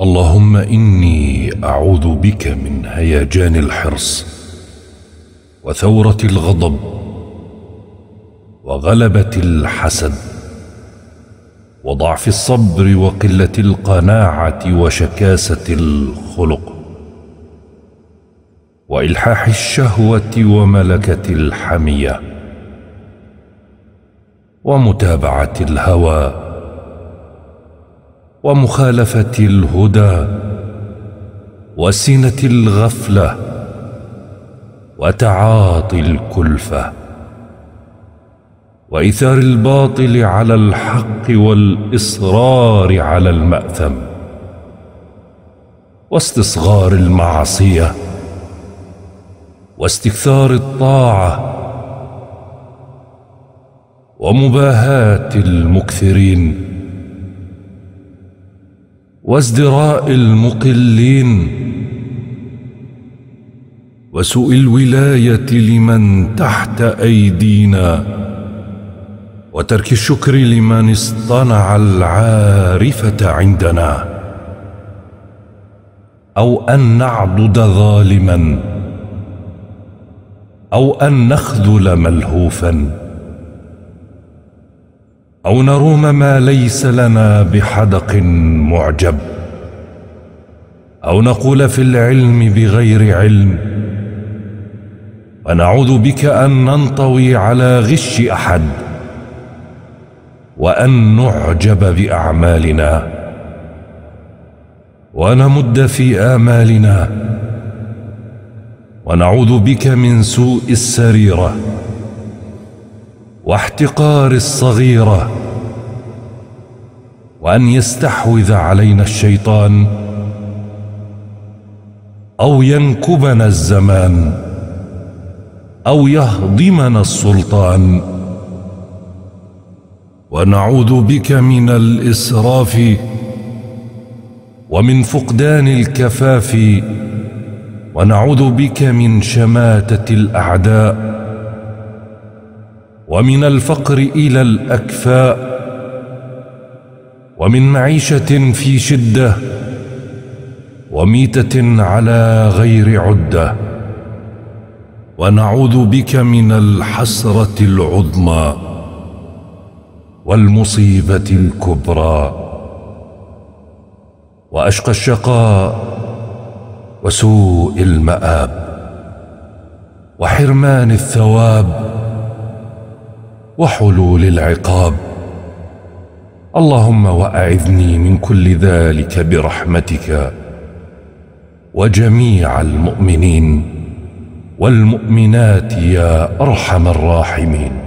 اللهم اني اعوذ بك من هيجان الحرص وثوره الغضب وغلبه الحسد وضعف الصبر وقله القناعه وشكاسه الخلق والحاح الشهوه وملكه الحميه ومتابعه الهوى ومخالفه الهدى وسنه الغفله وتعاطي الكلفه وايثار الباطل على الحق والاصرار على الماثم واستصغار المعصيه واستكثار الطاعه ومباهاه المكثرين وازدراء المقلين وسوء الولايه لمن تحت ايدينا وترك الشكر لمن اصطنع العارفه عندنا او ان نعبد ظالما او ان نخذل ملهوفا أو نروم ما ليس لنا بحدق معجب أو نقول في العلم بغير علم ونعوذ بك أن ننطوي على غش أحد وأن نعجب بأعمالنا ونمد في آمالنا ونعوذ بك من سوء السريره واحتقار الصغيره وان يستحوذ علينا الشيطان او ينكبنا الزمان او يهضمنا السلطان ونعوذ بك من الاسراف ومن فقدان الكفاف ونعوذ بك من شماته الاعداء ومن الفقر الى الاكفاء ومن معيشه في شده وميته على غير عده ونعوذ بك من الحسره العظمى والمصيبه الكبرى واشقى الشقاء وسوء الماب وحرمان الثواب وحلول العقاب اللهم واعذني من كل ذلك برحمتك وجميع المؤمنين والمؤمنات يا ارحم الراحمين